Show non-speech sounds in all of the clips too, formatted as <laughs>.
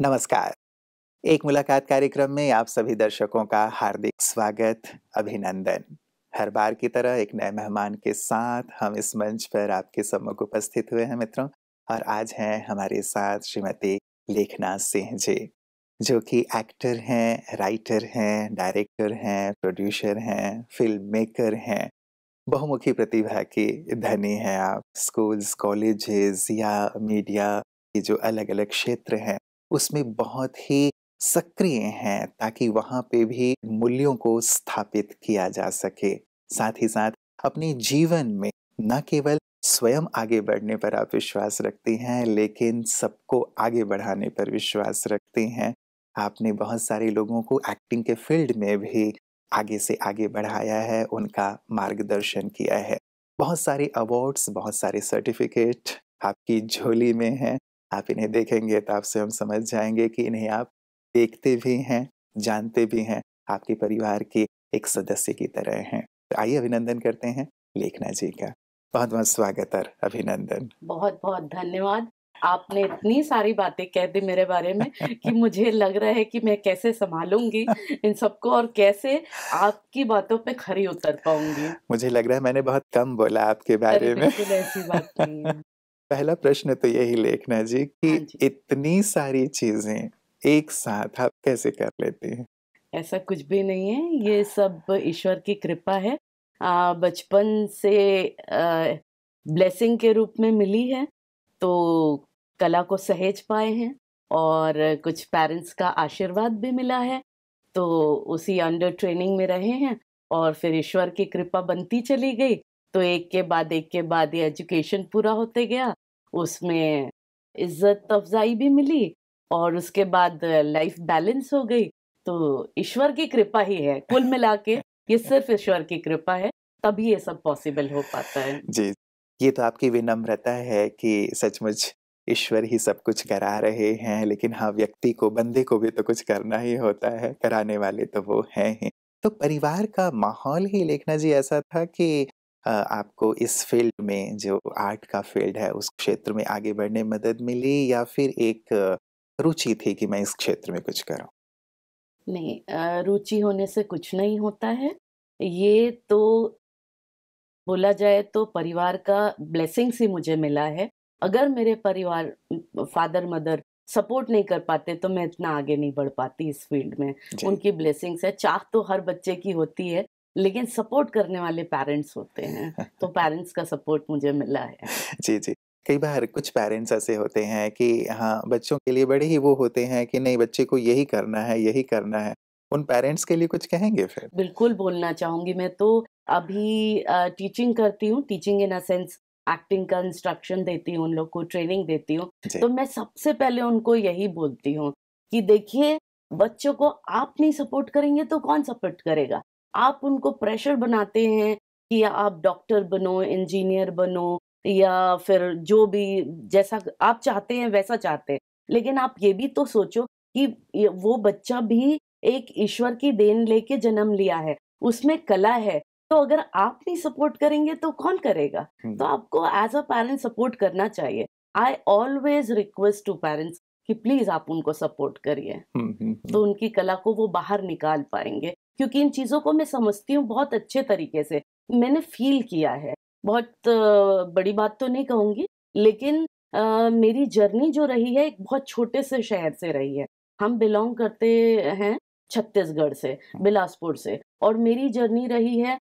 नमस्कार एक मुलाकात कार्यक्रम में आप सभी दर्शकों का हार्दिक स्वागत अभिनंदन हर बार की तरह एक नए मेहमान के साथ हम इस मंच पर आपके सम्मुख उपस्थित हुए हैं मित्रों और आज हैं हमारे साथ श्रीमती लेखना सिंह जी जो कि एक्टर हैं राइटर हैं डायरेक्टर हैं प्रोड्यूसर हैं फिल्म मेकर हैं बहुमुखी प्रतिभा की धनी हैं आप स्कूल्स कॉलेजेस या मीडिया के जो अलग अलग क्षेत्र हैं उसमें बहुत ही सक्रिय हैं ताकि वहाँ पे भी मूल्यों को स्थापित किया जा सके साथ ही साथ अपने जीवन में न केवल स्वयं आगे बढ़ने पर आप विश्वास रखते हैं लेकिन सबको आगे बढ़ाने पर विश्वास रखते हैं आपने बहुत सारे लोगों को एक्टिंग के फील्ड में भी आगे से आगे बढ़ाया है उनका मार्गदर्शन किया है बहुत सारे अवार्ड्स बहुत सारे सर्टिफिकेट आपकी झोली में हैं आप इन्हें देखेंगे तो आपसे हम समझ जाएंगे कि इन्हें आप देखते भी हैं जानते भी हैं आपके परिवार के एक सदस्य की तरह हैं तो आइए अभिनंदन करते हैं लेखना जी का बहुत बहुत स्वागत है अभिनंदन बहुत बहुत धन्यवाद आपने इतनी सारी बातें कह दी मेरे बारे में कि मुझे लग रहा है कि मैं कैसे संभालूंगी इन सबको और कैसे आपकी बातों पे खरी उतर पाऊंगी मुझे लग रहा है मैंने बहुत कम बोला आपके बारे में ऐसी बात पहला प्रश्न तो यही लेखना जी कि हाँ जी। इतनी सारी चीजें एक साथ आप कैसे कर लेते हैं ऐसा कुछ भी नहीं है ये सब ईश्वर की कृपा है बचपन से ब्लेसिंग के रूप में मिली है तो कला को सहेज पाए हैं और कुछ पेरेंट्स का आशीर्वाद भी मिला है तो उसी अंडर ट्रेनिंग में रहे हैं और फिर ईश्वर की कृपा बनती चली गई तो एक के बाद एक के बाद ये एजुकेशन पूरा होते गया उसमें इज्जत अफजाई भी मिली और उसके बाद लाइफ बैलेंस हो गई तो ईश्वर की कृपा ही है कुल <laughs> मिला के ये सिर्फ ईश्वर की कृपा है तभी ये सब पॉसिबल हो पाता है जी ये तो आपकी विनम्रता है कि सचमुच ईश्वर ही सब कुछ करा रहे हैं लेकिन हाँ व्यक्ति को बंदे को भी तो कुछ करना ही होता है कराने वाले तो वो हैं ही तो परिवार का माहौल ही लेखना जी ऐसा था कि आपको इस फील्ड में जो आर्ट का फील्ड है उस क्षेत्र में आगे बढ़ने में मदद मिली या फिर एक रुचि थी कि मैं इस क्षेत्र में कुछ करूं नहीं रुचि होने से कुछ नहीं होता है ये तो बोला जाए तो परिवार का ब्लेसिंग ही मुझे मिला है अगर मेरे परिवार फादर मदर सपोर्ट नहीं कर पाते तो मैं इतना आगे नहीं बढ़ पाती इस फील्ड में उनकी ब्लेसिंग्स है चाह तो हर बच्चे की होती है लेकिन सपोर्ट करने वाले पेरेंट्स होते हैं तो <laughs> पेरेंट्स का सपोर्ट मुझे मिला है जी जी कई बार कुछ पेरेंट्स ऐसे होते हैं कि हाँ बच्चों के लिए बड़े ही वो होते हैं कि नहीं बच्चे को यही करना है यही करना है उन पेरेंट्स के लिए कुछ कहेंगे फिर बिल्कुल बोलना चाहूंगी मैं तो अभी टीचिंग करती हूँ teaching in a sense acting का इंस्ट्रक्शन देती हूँ उन लोग को ट्रेनिंग देती हूँ तो मैं सबसे पहले उनको यही बोलती हूँ कि देखिए बच्चों को आप नहीं सपोर्ट करेंगे तो कौन सपोर्ट करेगा आप उनको प्रेशर बनाते हैं कि आप डॉक्टर बनो इंजीनियर बनो या फिर जो भी जैसा आप चाहते हैं वैसा चाहते हैं लेकिन आप ये भी तो सोचो कि वो बच्चा भी एक ईश्वर की देन लेके जन्म लिया है उसमें कला है तो अगर आप नहीं सपोर्ट करेंगे तो कौन करेगा तो आपको एज अ पेरेंट सपोर्ट करना चाहिए I always request to parents कि प्लीज आप उनको सपोर्ट करिए तो उनकी कला को वो बाहर निकाल पाएंगे क्योंकि इन चीज़ों को मैं समझती हूँ बहुत अच्छे तरीके से मैंने फील किया है बहुत बड़ी बात तो नहीं कहूँगी लेकिन आ, मेरी जर्नी जो रही है एक बहुत छोटे से शहर से रही है हम बिलोंग करते हैं छत्तीसगढ़ से हाँ। बिलासपुर से और मेरी जर्नी रही है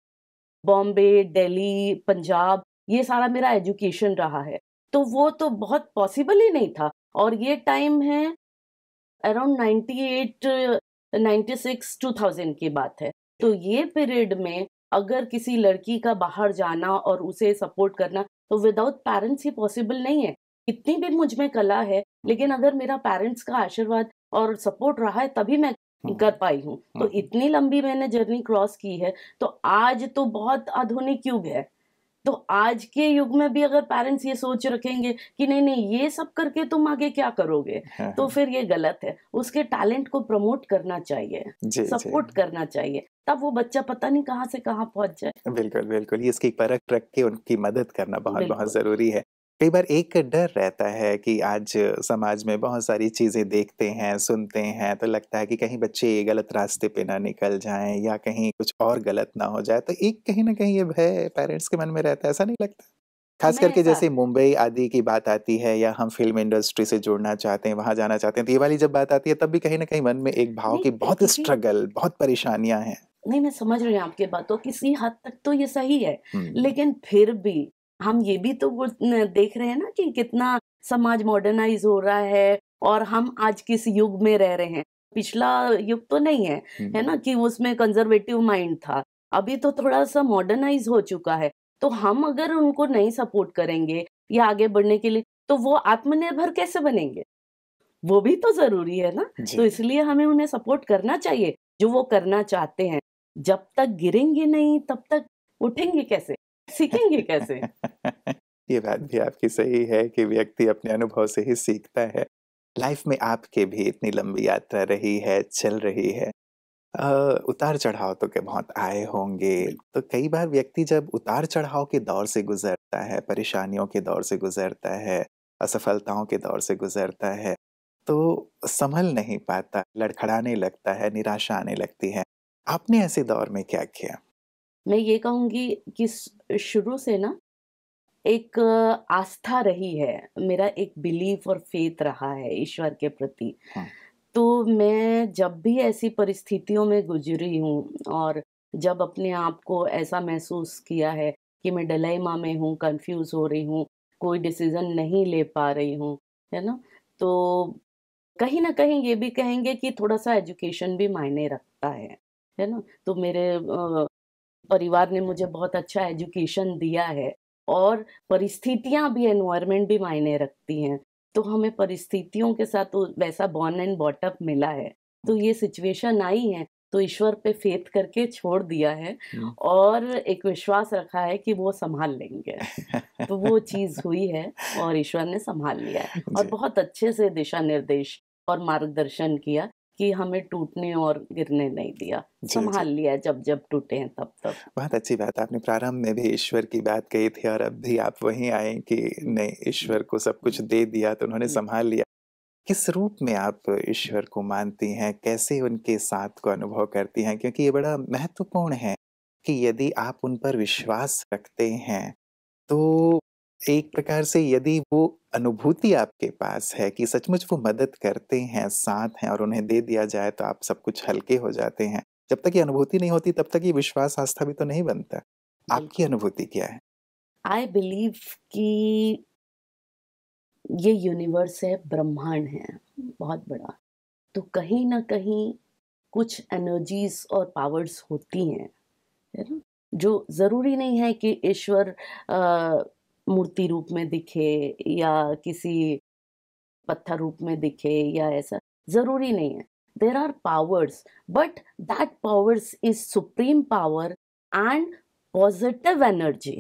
बॉम्बे दिल्ली पंजाब ये सारा मेरा एजुकेशन रहा है तो वो तो बहुत पॉसिबल ही नहीं था और ये टाइम है अराउंड 98 96 2000 की बात है तो ये पीरियड में अगर किसी लड़की का बाहर जाना और उसे सपोर्ट करना तो विदाउट पेरेंट्स ही पॉसिबल नहीं है इतनी भी मुझ में कला है लेकिन अगर मेरा पेरेंट्स का आशीर्वाद और सपोर्ट रहा है तभी मैं हाँ। कर पाई हूँ तो हाँ। इतनी लंबी मैंने जर्नी क्रॉस की है तो आज तो बहुत आधुनिक युग है तो आज के युग में भी अगर पेरेंट्स ये सोच रखेंगे कि नहीं नहीं ये सब करके तुम आगे क्या करोगे हाँ, तो हाँ। फिर ये गलत है उसके टैलेंट को प्रमोट करना चाहिए सपोर्ट करना चाहिए तब वो बच्चा पता नहीं कहाँ से कहाँ पहुंच जाए बिल्कुल बिल्कुल ये इसकी परख रख के उनकी मदद करना बहुत बहुत जरूरी है कई बार एक डर रहता है कि आज समाज में बहुत सारी चीज़ें देखते हैं, सुनते हैं, तो लगता है कि कहीं बच्चे गलत रास्ते पे ना निकल जाएं या कहीं कुछ और गलत ना हो जाए। तो एक कहीं ना कहीं ये भय पेरेंट्स के मन में रहता है, ऐसा नहीं लगता? खास करके जैसे मुंबई आदि की बात आती है या हम फ़िल्म इंडस्ट्री से जुड़ना चाहते हैं, वहाँ जाना चाहते हैं, तो ये वाली जब बात आती है तब भी कहीं ना कहीं मन में एक भाव की बहुत स्ट्रगल, बहुत परेशानियाँ हैं। नहीं, मैं समझ रही हूँ आपकी बातों, किसी हद तक तो ये सही है, लेकिन फिर भी हम ये भी तो देख रहे हैं ना कि कितना समाज मॉडर्नाइज हो रहा है और हम आज किस युग में रह रहे हैं पिछला युग तो नहीं है है ना कि उसमें कंजर्वेटिव माइंड था अभी तो थोड़ा सा मॉडर्नाइज हो चुका है तो हम अगर उनको नहीं सपोर्ट करेंगे या आगे बढ़ने के लिए तो वो आत्मनिर्भर कैसे बनेंगे वो भी तो जरूरी है ना तो इसलिए हमें उन्हें सपोर्ट करना चाहिए जो वो करना चाहते हैं जब तक गिरेंगे नहीं तब तक उठेंगे कैसे सीखेंगे कैसे <laughs> ये बात भी आपकी सही है कि व्यक्ति अपने अनुभव से ही सीखता है लाइफ में आपके भी इतनी लंबी यात्रा रही है चल रही है आ, उतार चढ़ाव तो के बहुत आए होंगे तो कई बार व्यक्ति जब उतार चढ़ाव के दौर से गुजरता है परेशानियों के दौर से गुजरता है असफलताओं के दौर से गुजरता है तो संभल नहीं पाता लड़खड़ाने लगता है निराशा आने लगती है आपने ऐसे दौर में क्या किया मैं ये कहूँगी कि शुरू से ना एक आस्था रही है मेरा एक बिलीफ और फेथ रहा है ईश्वर के प्रति हाँ। तो मैं जब भी ऐसी परिस्थितियों में गुजरी हूँ और जब अपने आप को ऐसा महसूस किया है कि मैं डलेमा में हूँ कंफ्यूज हो रही हूँ कोई डिसीज़न नहीं ले पा रही हूँ है ना तो कहीं ना कहीं ये भी कहेंगे कि थोड़ा सा एजुकेशन भी मायने रखता है है ना तो मेरे परिवार ने मुझे बहुत अच्छा एजुकेशन दिया है और परिस्थितियाँ भी एनवायरनमेंट भी मायने रखती हैं तो हमें परिस्थितियों के साथ वैसा बॉर्न एंड बॉटअप मिला है तो ये सिचुएशन आई है तो ईश्वर पे फेथ करके छोड़ दिया है हम्म। और एक विश्वास रखा है कि वो संभाल लेंगे <laughs> तो वो चीज हुई है और ईश्वर ने संभाल लिया है और बहुत अच्छे से दिशा निर्देश और मार्गदर्शन किया कि हमें टूटने और गिरने नहीं दिया संभाल लिया जब जब टूटे हैं तब तक बहुत अच्छी बात आपने प्रारंभ में भी ईश्वर की बात कही थी और अब भी आप वहीं आए कि नहीं ईश्वर को सब कुछ दे दिया तो उन्होंने संभाल लिया किस रूप में आप ईश्वर को मानती हैं कैसे उनके साथ को अनुभव करती हैं क्योंकि ये बड़ा महत्वपूर्ण है कि यदि आप उन पर विश्वास रखते हैं तो एक प्रकार से यदि वो अनुभूति आपके पास है कि सचमुच वो मदद करते हैं साथ हैं और उन्हें दे दिया जाए तो आप सब कुछ हल्के हो जाते हैं जब तक ये अनुभूति नहीं होती तब तक ये विश्वास आस्था भी तो नहीं बनता आपकी अनुभूति क्या है आई बिलीव कि ये यूनिवर्स है ब्रह्मांड है बहुत बड़ा तो कहीं ना कहीं कुछ एनर्जीज और पावर्स होती हैं है जो ज़रूरी नहीं है कि ईश्वर मूर्ति रूप में दिखे या किसी पत्थर रूप में दिखे या ऐसा ज़रूरी नहीं है there are powers but that powers is supreme power and positive energy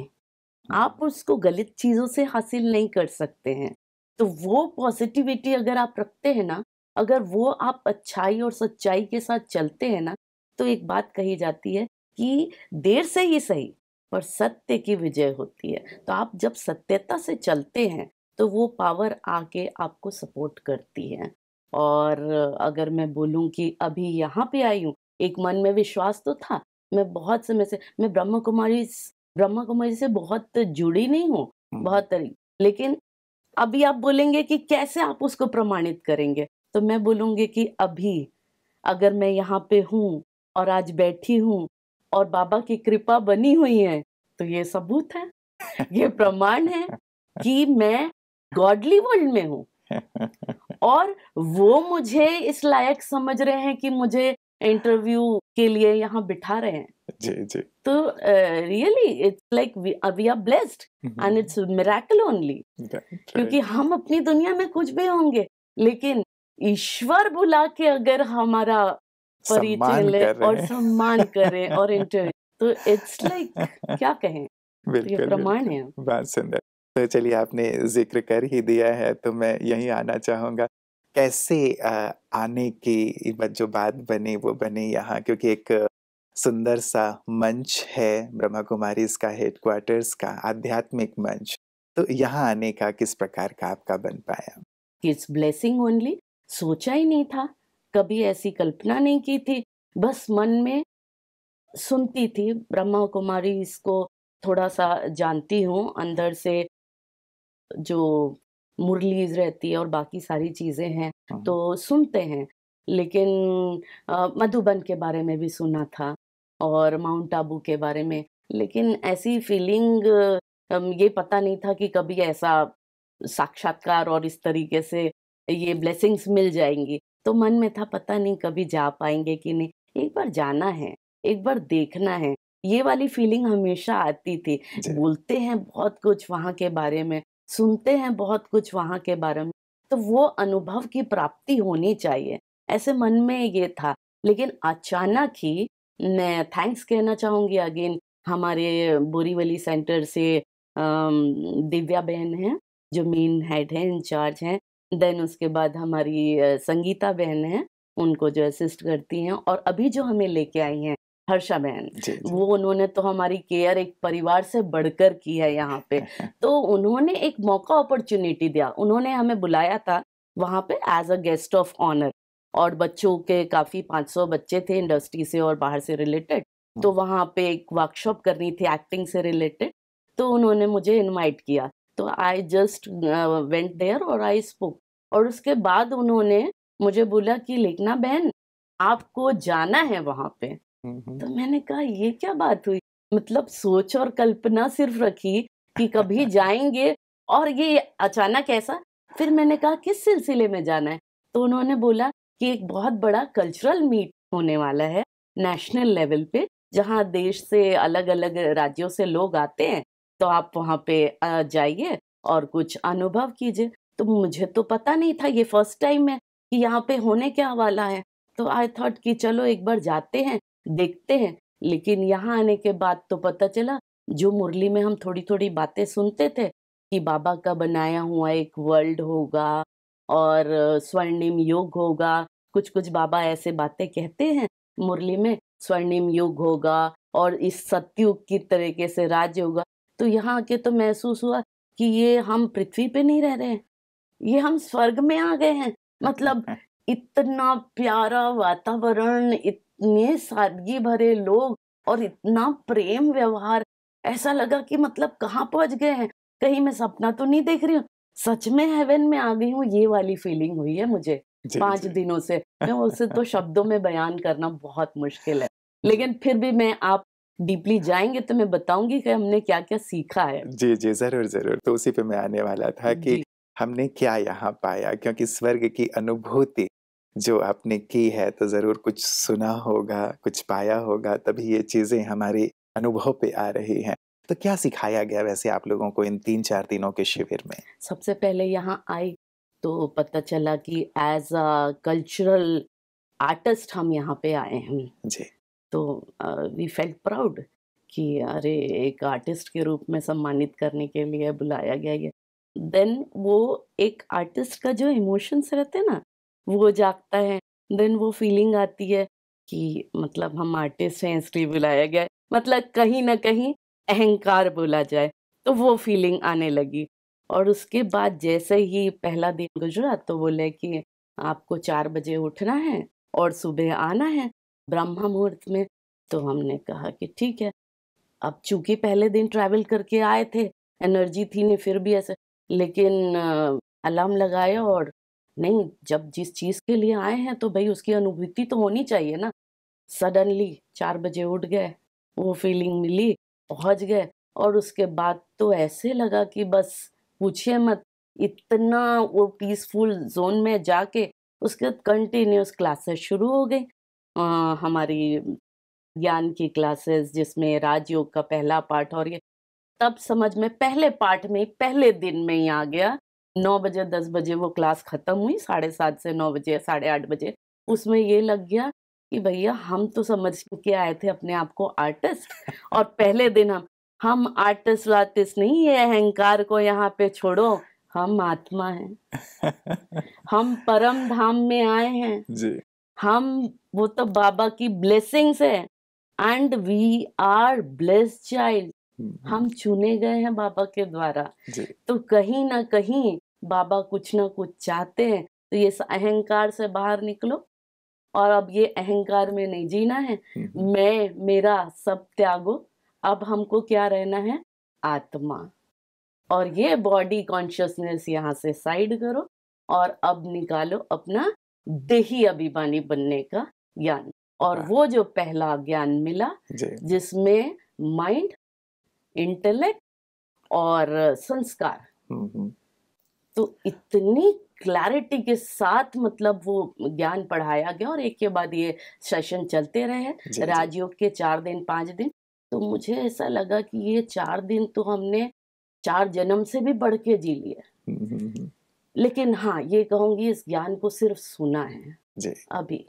आप उसको गलत चीज़ों से हासिल नहीं कर सकते हैं तो वो पॉजिटिविटी अगर आप रखते हैं ना अगर वो आप अच्छाई और सच्चाई के साथ चलते हैं ना तो एक बात कही जाती है कि देर से ही सही और सत्य की विजय होती है तो आप जब सत्यता से चलते हैं तो वो पावर आके आपको सपोर्ट करती है और अगर मैं बोलूँ कि अभी यहाँ पे आई हूँ एक मन में विश्वास तो था मैं बहुत समय से मैं ब्रह्म कुमारी ब्रह्म कुमारी से बहुत जुड़ी नहीं हूँ बहुत लेकिन अभी आप बोलेंगे कि कैसे आप उसको प्रमाणित करेंगे तो मैं बोलूँगी कि अभी अगर मैं यहाँ पे हूँ और आज बैठी हूँ और बाबा की कृपा बनी हुई है तो ये सबूत है ये प्रमाण है कि मैं गॉडली वर्ल्ड में हूँ और वो मुझे इस लायक समझ रहे हैं कि मुझे इंटरव्यू के लिए यहाँ बिठा रहे हैं जी जी तो really it's like we are blessed and it's miracle only क्योंकि हम अपनी दुनिया में कुछ भी होंगे लेकिन ईश्वर बुला के अगर हमारा परिचय ले और सम्मान करें और इंटरव्यू <laughs> तो इट्स लाइक क्या <laughs> कहें तो बिल्कुल प्रमाण है बहुत सुंदर तो चलिए आपने जिक्र कर ही दिया है तो मैं यही आना चाहूँगा कैसे आने की जो बात बने वो बने यहाँ क्योंकि एक सुंदर सा मंच है ब्रह्मा कुमारी इसका हेडक्वार्टर्स का आध्यात्मिक मंच तो यहाँ आने का किस प्रकार का आपका बन पाया इट्स ब्लेसिंग ओनली सोचा ही नहीं था कभी ऐसी कल्पना नहीं की थी बस मन में सुनती थी ब्रह्मा कुमारी इसको थोड़ा सा जानती हूँ अंदर से जो मुरलीज रहती है और बाकी सारी चीज़ें हैं हाँ। तो सुनते हैं लेकिन मधुबन के बारे में भी सुना था और माउंट आबू के बारे में लेकिन ऐसी फीलिंग ये पता नहीं था कि कभी ऐसा साक्षात्कार और इस तरीके से ये ब्लेसिंग्स मिल जाएंगी तो मन में था पता नहीं कभी जा पाएंगे कि नहीं एक बार जाना है एक बार देखना है ये वाली फीलिंग हमेशा आती थी बोलते हैं बहुत कुछ वहाँ के बारे में सुनते हैं बहुत कुछ वहाँ के बारे में तो वो अनुभव की प्राप्ति होनी चाहिए ऐसे मन में ये था लेकिन अचानक ही मैं थैंक्स कहना चाहूँगी अगेन हमारे बोरीवली सेंटर से दिव्या बहन हैं जो मेन हेड हैं इंचार्ज हैं देन उसके बाद हमारी संगीता बहन है उनको जो असिस्ट करती हैं और अभी जो हमें लेके आई हैं हर्षा बहन वो उन्होंने तो हमारी केयर एक परिवार से बढ़कर की है यहाँ पे <laughs> तो उन्होंने एक मौका अपॉर्चुनिटी दिया उन्होंने हमें बुलाया था वहाँ पे as a guest of honour और बच्चों के काफ़ी 500 बच्चे थे इंडस्ट्री से और बाहर से रिलेटेड तो हाँ। वहाँ पे एक वर्कशॉप करनी थी एक्टिंग से रिलेटेड तो उन्होंने मुझे इनवाइट किया तो आई जस्ट वेंट देयर और आई स्पोक और उसके बाद उन्होंने मुझे बोला कि लेखना बहन आपको जाना है वहां पे हम्म, हम्म। तो मैंने कहा ये क्या बात हुई मतलब सोच और कल्पना सिर्फ रखी कि कभी <laughs> जाएंगे और ये अचानक ऐसा फिर मैंने कहा किस सिलसिले में जाना है तो उन्होंने बोला कि एक बहुत बड़ा कल्चरल मीट होने वाला है नेशनल लेवल पे जहाँ देश से अलग अलग राज्यों से लोग आते हैं तो आप वहाँ पे जाइए और कुछ अनुभव कीजिए तो मुझे तो पता नहीं था ये फर्स्ट टाइम है कि यहाँ पे होने क्या वाला है तो आई थॉट कि चलो एक बार जाते हैं देखते हैं लेकिन यहाँ आने के बाद तो पता चला जो मुरली में हम थोड़ी थोड़ी बातें सुनते थे कि बाबा का बनाया हुआ एक वर्ल्ड होगा और स्वर्णिम योग होगा कुछ कुछ बाबा ऐसे बातें कहते हैं मुरली में स्वर्णिम युग होगा और इस सतयुग की तरीके से राज्य होगा तो यहाँ आके तो महसूस हुआ कि ये हम पृथ्वी पे नहीं रह रहे हैं ये हम स्वर्ग में आ गए हैं मतलब <laughs> इतना प्यारा वातावरण इतने सादगी भरे लोग और इतना प्रेम व्यवहार ऐसा लगा कि मतलब कहाँ पहुंच गए हैं कहीं मैं सपना तो नहीं देख रही हूँ सच में हेवन में आ गई हूँ ये वाली फीलिंग हुई है मुझे पांच दिनों से मैं उसे तो <laughs> शब्दों में बयान करना बहुत मुश्किल है लेकिन फिर भी मैं आप डीपली जाएंगे तो मैं बताऊंगी कि हमने क्या क्या सीखा है जी जी जरूर जरूर तो उसी पे मैं आने वाला था कि हमने क्या यहाँ पाया क्योंकि स्वर्ग की अनुभूति जो आपने की है तो ज़रूर कुछ सुना होगा कुछ पाया होगा तभी ये चीज़ें हमारे अनुभव पे आ रही हैं तो क्या सिखाया गया वैसे आप लोगों को इन तीन चार दिनों के शिविर में सबसे पहले यहाँ आई तो पता चला कि एज अ कल्चरल आर्टिस्ट हम यहाँ पे आए हैं जी तो वी फेल्ट प्राउड कि अरे एक आर्टिस्ट के रूप में सम्मानित करने के लिए बुलाया गया ये देन वो एक आर्टिस्ट का जो इमोशंस रहते हैं ना वो जागता है देन वो फीलिंग आती है कि मतलब हम आर्टिस्ट हैं इसलिए बुलाया गया मतलब कहीं ना कहीं अहंकार बोला जाए तो वो फीलिंग आने लगी और उसके बाद जैसे ही पहला दिन गुजरा तो बोले कि आपको चार बजे उठना है और सुबह आना है ब्रह्म मुहूर्त में तो हमने कहा कि ठीक है अब चूंकि पहले दिन ट्रैवल करके आए थे एनर्जी थी नहीं फिर भी ऐसे लेकिन अलार्म लगाया और नहीं जब जिस चीज़ के लिए आए हैं तो भाई उसकी अनुभूति तो होनी चाहिए ना सडनली चार बजे उठ गए वो फीलिंग मिली पहुंच गए और उसके बाद तो ऐसे लगा कि बस पूछिए मत इतना वो पीसफुल जोन में जाके उसके बाद कंटिन्यूस क्लासेस शुरू हो गई हमारी ज्ञान की क्लासेस जिसमें राजयोग का पहला पाठ और ये तब समझ में पहले पाठ में पहले दिन में ही आ गया नौ बजे दस बजे वो क्लास ख़त्म हुई साढ़े सात से नौ बजे साढ़े आठ बजे उसमें ये लग गया कि भैया हम तो समझ के आए थे अपने आप को आर्टिस्ट <laughs> और पहले दिन हम हम आर्टिस्ट वार्टिस्ट नहीं है अहंकार को यहाँ पे छोड़ो हम आत्मा हैं <laughs> हम परम धाम में आए हैं जी हम वो तो बाबा की ब्लेसिंग्स है and we are bless child हम चुने गए हैं बाबा के द्वारा तो कहीं ना कहीं बाबा कुछ ना कुछ चाहते हैं तो ये अहंकार से बाहर निकलो और अब ये अहंकार में नहीं जीना है हम्म, हम्म। मैं मेरा सब त्यागो अब हमको क्या रहना है आत्मा और ये बॉडी कॉन्शियसनेस यहाँ से साइड करो और अब निकालो अपना देही अभिमानी बनने का ज्ञान और हाँ। वो जो पहला ज्ञान मिला जिसमें माइंड इंटेलेक्ट और संस्कार तो इतनी क्लैरिटी के साथ मतलब वो ज्ञान पढ़ाया गया और एक के बाद ये सेशन चलते रहे राजयोग के चार दिन पांच दिन तो मुझे ऐसा लगा कि ये चार दिन तो हमने चार जन्म से भी बढ़ के जी लिए लेकिन हाँ ये कहूंगी इस ज्ञान को सिर्फ सुना है जी अभी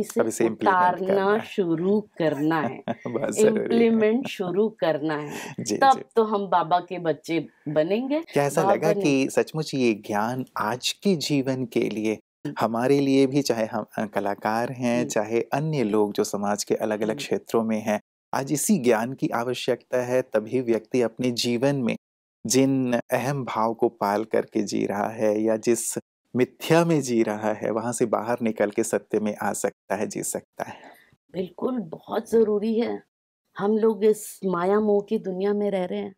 इसे, उतारना शुरू करना है इम्प्लीमेंट <laughs> शुरू करना है <laughs> जी, तब जी. तो हम बाबा के बच्चे बनेंगे कैसा ऐसा लगा कि सचमुच ये ज्ञान आज के जीवन के लिए हमारे लिए भी चाहे हम कलाकार हैं चाहे अन्य लोग जो समाज के अलग अलग क्षेत्रों में हैं आज इसी ज्ञान की आवश्यकता है तभी व्यक्ति अपने जीवन में जिन अहम भाव को पाल करके जी रहा है या जिस मिथ्या में जी रहा है वहां से बाहर निकल के सत्य में आ सकता है जी सकता है बिल्कुल बहुत ज़रूरी है हम लोग इस माया मोह की दुनिया में रह रहे हैं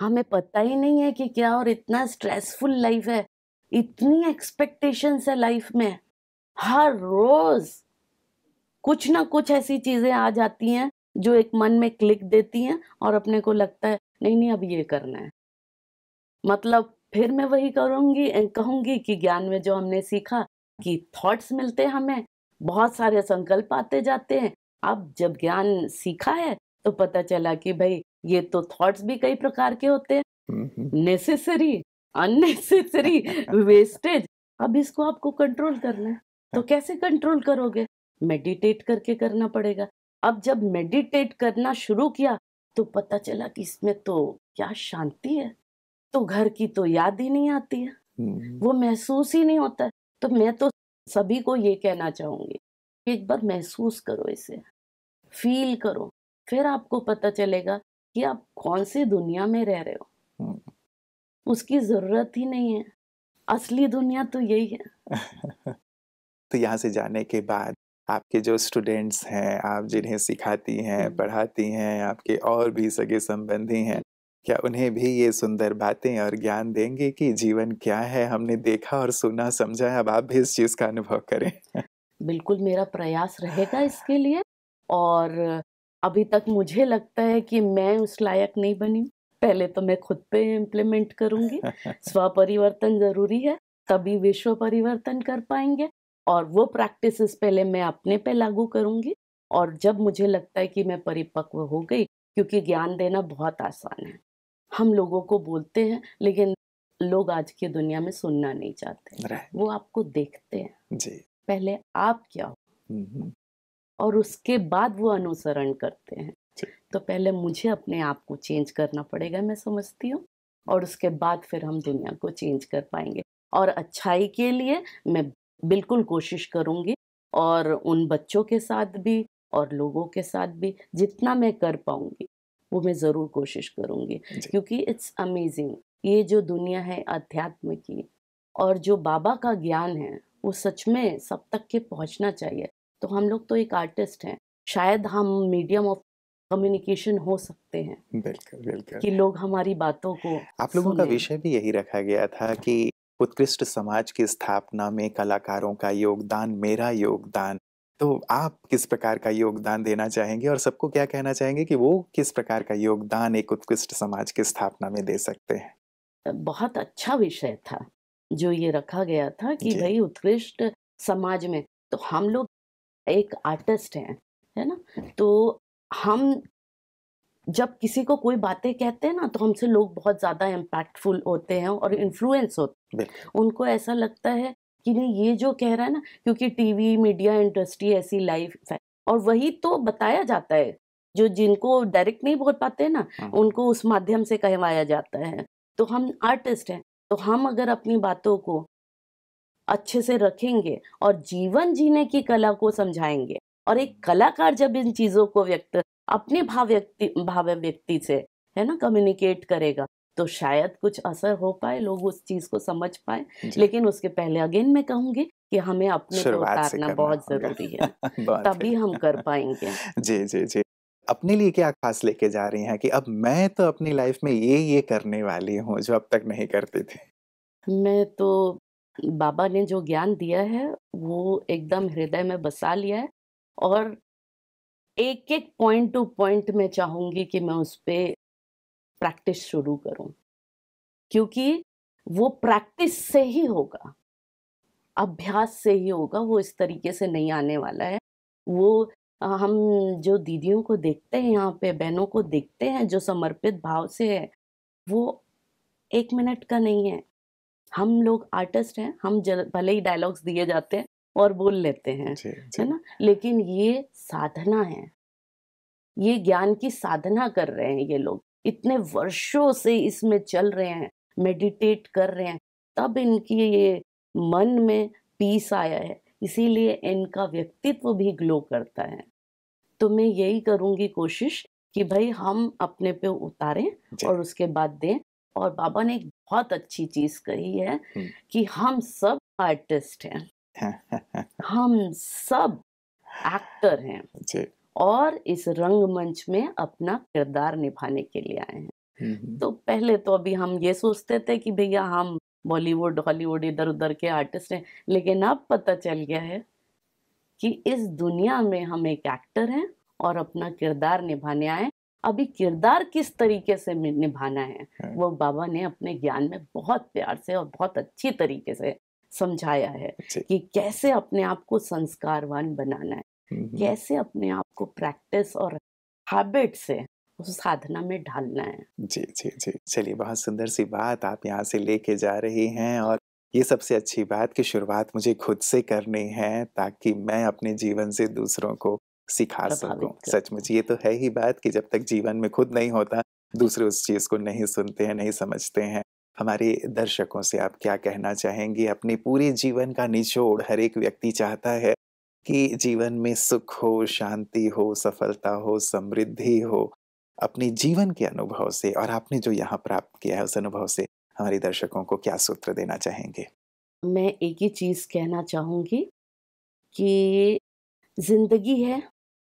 हमें पता ही नहीं है कि क्या और इतना स्ट्रेसफुल लाइफ है इतनी एक्सपेक्टेशंस है लाइफ में हर रोज कुछ ना कुछ ऐसी चीज़ें आ जाती हैं जो एक मन में क्लिक देती हैं और अपने को लगता है नहीं नहीं अब ये करना है मतलब फिर मैं वही करूँगी कहूंगी कि ज्ञान में जो हमने सीखा कि थॉट्स मिलते हैं हमें बहुत सारे संकल्प आते जाते हैं अब जब ज्ञान सीखा है तो पता चला कि भाई ये तो थॉट्स भी कई प्रकार के होते हैं नेसेसरी अननेसेसरी वेस्टेज अब इसको आपको कंट्रोल करना है तो हाँ। कैसे कंट्रोल करोगे मेडिटेट करके करना पड़ेगा अब जब मेडिटेट करना शुरू किया तो पता चला कि इसमें तो क्या शांति है तो घर की तो याद ही नहीं आती है हम्म। वो महसूस ही नहीं होता तो मैं तो सभी को ये कहना चाहूंगी एक बार महसूस करो इसे फील करो फिर आपको पता चलेगा कि आप कौन सी दुनिया में रह रहे हो हम्म। उसकी ज़रूरत ही नहीं है असली दुनिया तो यही है <laughs> तो यहाँ से जाने के बाद आपके जो स्टूडेंट्स हैं आप जिन्हें सिखाती हैं हम्म। पढ़ाती हैं आपके और भी सगे संबंधी हैं क्या उन्हें भी ये सुंदर बातें और ज्ञान देंगे कि जीवन क्या है हमने देखा और सुना समझा है अब आप भी इस चीज़ का अनुभव करें बिल्कुल मेरा प्रयास रहेगा इसके लिए और अभी तक मुझे लगता है कि मैं उस लायक नहीं बनी पहले तो मैं खुद पे इम्प्लीमेंट करूंगी <laughs> स्व परिवर्तन जरूरी है तभी विश्व परिवर्तन कर पाएंगे और वो प्रैक्टिस पहले मैं अपने पे लागू करूंगी और जब मुझे लगता है कि मैं परिपक्व हो गई क्योंकि ज्ञान देना बहुत आसान है हम लोगों को बोलते हैं लेकिन लोग आज की दुनिया में सुनना नहीं चाहते वो आपको देखते हैं जी पहले आप क्या हो हम्म। और उसके बाद वो अनुसरण करते हैं तो पहले मुझे अपने आप को चेंज करना पड़ेगा मैं समझती हूँ और उसके बाद फिर हम दुनिया को चेंज कर पाएंगे और अच्छाई के लिए मैं बिल्कुल कोशिश करूँगी और उन बच्चों के साथ भी और लोगों के साथ भी जितना मैं कर पाऊँगी वो मैं ज़रूर कोशिश करूँगी क्योंकि इट्स अमेजिंग ये जो दुनिया है अध्यात्म की और जो बाबा का ज्ञान है वो सच में सब तक के पहुँचना चाहिए तो हम लोग तो एक आर्टिस्ट हैं शायद हम मीडियम ऑफ कम्युनिकेशन हो सकते हैं बिल्कुल बिल्कुल कि लोग हमारी बातों को आप लोगों का विषय भी यही रखा गया था कि उत्कृष्ट समाज की स्थापना में कलाकारों का योगदान मेरा योगदान तो आप किस प्रकार का योगदान देना चाहेंगे और सबको क्या कहना चाहेंगे कि वो किस प्रकार का योगदान एक उत्कृष्ट समाज की स्थापना में दे सकते हैं बहुत अच्छा विषय था जो ये रखा गया था कि भाई उत्कृष्ट समाज में तो हम लोग एक आर्टिस्ट हैं है ना तो हम जब किसी को कोई बातें कहते हैं ना तो हमसे लोग बहुत ज़्यादा इम्पैक्टफुल होते हैं और इन्फ्लुएंस होते हैं उनको ऐसा लगता है कि नहीं ये जो कह रहा है ना क्योंकि टीवी मीडिया इंडस्ट्री ऐसी लाइफ है और वही तो बताया जाता है जो जिनको डायरेक्ट नहीं बोल पाते ना हाँ। उनको उस माध्यम से कहवाया जाता है तो हम आर्टिस्ट हैं तो हम अगर अपनी बातों को अच्छे से रखेंगे और जीवन जीने की कला को समझाएंगे और एक कलाकार जब इन चीज़ों को व्यक्त अपने भाव व्यक्ति भाव व्यक्ति से है ना कम्युनिकेट करेगा तो शायद कुछ असर हो पाए लोग उस चीज को समझ पाए लेकिन उसके पहले अगेन मैं कहूंगी कि हमें अपने को उतारना बहुत जरूरी है <laughs> तभी हम कर पाएंगे <laughs> जी जी जी अपने लिए क्या खास लेके जा रही हैं कि अब मैं तो अपनी लाइफ में ये ये करने वाली हूँ जो अब तक नहीं करती थी मैं तो बाबा ने जो ज्ञान दिया है वो एकदम हृदय में बसा लिया है और एक एक पॉइंट टू पॉइंट मैं चाहूंगी कि मैं उस पर प्रैक्टिस शुरू करूं क्योंकि वो प्रैक्टिस से ही होगा अभ्यास से ही होगा वो इस तरीके से नहीं आने वाला है वो हम जो दीदियों को देखते हैं यहाँ पे बहनों को देखते हैं जो समर्पित भाव से है वो एक मिनट का नहीं है हम लोग आर्टिस्ट हैं हम भले ही डायलॉग्स दिए जाते हैं और बोल लेते हैं है ना लेकिन ये साधना है ये ज्ञान की साधना कर रहे हैं ये लोग इतने वर्षों से इसमें चल रहे हैं मेडिटेट कर रहे हैं तब इनकी ये मन में पीस आया है इसीलिए इनका व्यक्तित्व भी ग्लो करता है तो मैं यही करूंगी कोशिश कि भाई हम अपने पे उतारें और उसके बाद दें और बाबा ने एक बहुत अच्छी चीज कही है हम्म। कि हम सब आर्टिस्ट हैं हाँ, हाँ, हाँ, हम सब एक्टर हैं और इस रंगमंच में अपना किरदार निभाने के लिए आए हैं तो पहले तो अभी हम ये सोचते थे कि भैया हम बॉलीवुड हॉलीवुड इधर उधर के आर्टिस्ट हैं लेकिन अब पता चल गया है कि इस दुनिया में हम एक एक्टर हैं और अपना किरदार निभाने आए अभी किरदार किस तरीके से निभाना है हाँ। वो बाबा ने अपने ज्ञान में बहुत प्यार से और बहुत अच्छी तरीके से समझाया है कि कैसे अपने आप को संस्कारवान बनाना है हम्म, हम्म। कैसे अपने आप को प्रैक्टिस और हैबिट से उस साधना में ढालना है जी जी जी चलिए बहुत सुंदर सी बात आप यहाँ से लेके जा रही हैं और ये सबसे अच्छी बात की शुरुआत मुझे खुद से करनी है ताकि मैं अपने जीवन से दूसरों को सिखा सकूं सचमुच ये तो है ही बात कि जब तक जीवन में खुद नहीं होता दूसरे उस चीज़ को नहीं सुनते हैं नहीं समझते हैं हमारे दर्शकों से आप क्या कहना चाहेंगे अपने पूरे जीवन का निचोड़ हर एक व्यक्ति चाहता है कि जीवन में सुख हो शांति हो सफलता हो समृद्धि हो अपने जीवन के अनुभव से और आपने जो यहाँ प्राप्त किया है उस अनुभव से हमारे दर्शकों को क्या सूत्र देना चाहेंगे मैं एक ही चीज़ कहना चाहूंगी कि जिंदगी है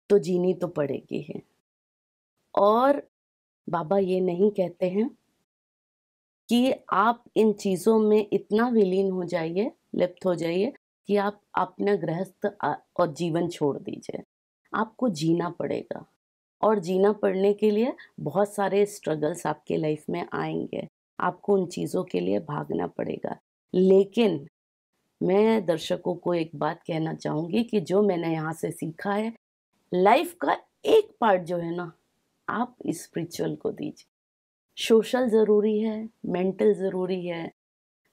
तो जीनी तो पड़ेगी है और बाबा ये नहीं कहते हैं कि आप इन चीज़ों में इतना विलीन हो जाइए लिप्त हो जाइए कि आप अपना गृहस्थ और जीवन छोड़ दीजिए आपको जीना पड़ेगा और जीना पड़ने के लिए बहुत सारे स्ट्रगल्स आपके लाइफ में आएंगे आपको उन चीज़ों के लिए भागना पड़ेगा लेकिन मैं दर्शकों को एक बात कहना चाहूँगी कि जो मैंने यहाँ से सीखा है लाइफ का एक पार्ट जो है ना आप स्पिरिचुअल को दीजिए सोशल ज़रूरी है मेंटल ज़रूरी है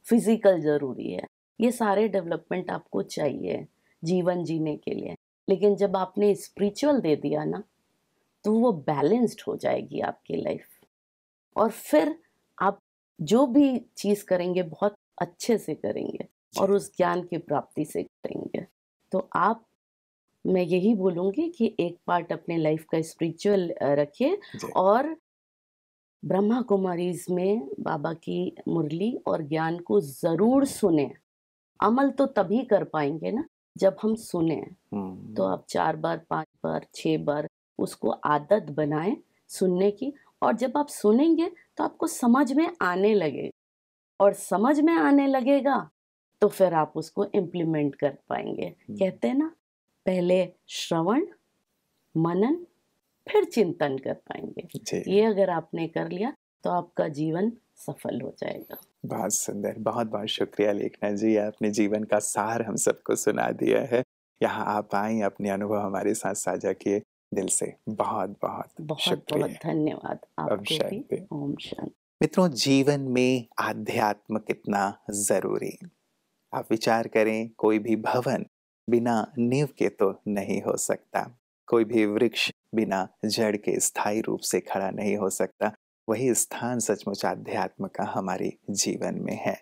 फिज़िकल ज़रूरी है ये सारे डेवलपमेंट आपको चाहिए जीवन जीने के लिए लेकिन जब आपने स्पिरिचुअल दे दिया ना तो वो बैलेंस्ड हो जाएगी आपकी लाइफ और फिर आप जो भी चीज़ करेंगे बहुत अच्छे से करेंगे और उस ज्ञान की प्राप्ति से करेंगे तो आप मैं यही बोलूँगी कि एक पार्ट अपने लाइफ का स्पिरिचुअल रखिए और ब्रह्मा कुमारीज में बाबा की मुरली और ज्ञान को ज़रूर सुने अमल तो तभी कर पाएंगे ना जब हम सुने तो हम्म। आप चार बार पांच बार छह बार उसको आदत बनाएं सुनने की और जब आप सुनेंगे तो आपको समझ में आने लगेगा और समझ में आने लगेगा तो फिर आप उसको इम्प्लीमेंट कर पाएंगे हम्म। कहते हैं ना पहले श्रवण मनन फिर चिंतन कर पाएंगे ये अगर आपने कर लिया तो आपका जीवन सफल हो जाएगा बहुत सुंदर बहुत बहुत शुक्रिया लेखना जी आपने जीवन का सार हम सबको सुना दिया है यहाँ आप आए अपने अनुभव हमारे साथ साझा किए दिल से बहुत बहुत बहुत धन्यवाद ओम शांति मित्रों जीवन में आध्यात्म कितना जरूरी आप विचार करें कोई भी भवन बिना नींव के तो नहीं हो सकता कोई भी वृक्ष बिना जड़ के स्थायी रूप से खड़ा नहीं हो सकता वही स्थान सचमुच अध्यात्म का हमारे जीवन में है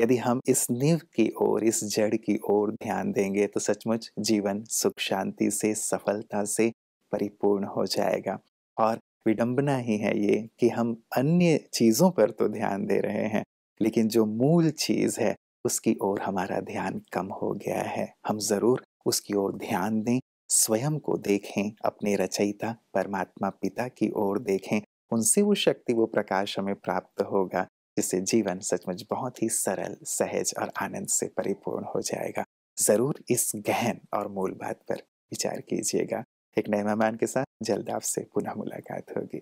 यदि हम इस नींव की ओर इस जड़ की ओर ध्यान देंगे तो सचमुच जीवन सुख शांति से सफलता से परिपूर्ण हो जाएगा और विडंबना ही है ये कि हम अन्य चीज़ों पर तो ध्यान दे रहे हैं लेकिन जो मूल चीज़ है उसकी ओर हमारा ध्यान कम हो गया है हम ज़रूर उसकी ओर ध्यान दें स्वयं को देखें अपने रचयिता परमात्मा पिता की ओर देखें उनसे वो शक्ति वो प्रकाश हमें प्राप्त होगा जिससे जीवन सचमुच बहुत ही सरल सहज और आनंद से परिपूर्ण हो जाएगा जरूर इस गहन और मूल बात पर विचार कीजिएगा एक नए मेहमान के साथ जल्द आपसे पुनः मुलाकात होगी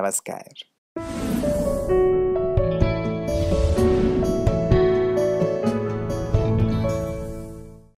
नमस्कार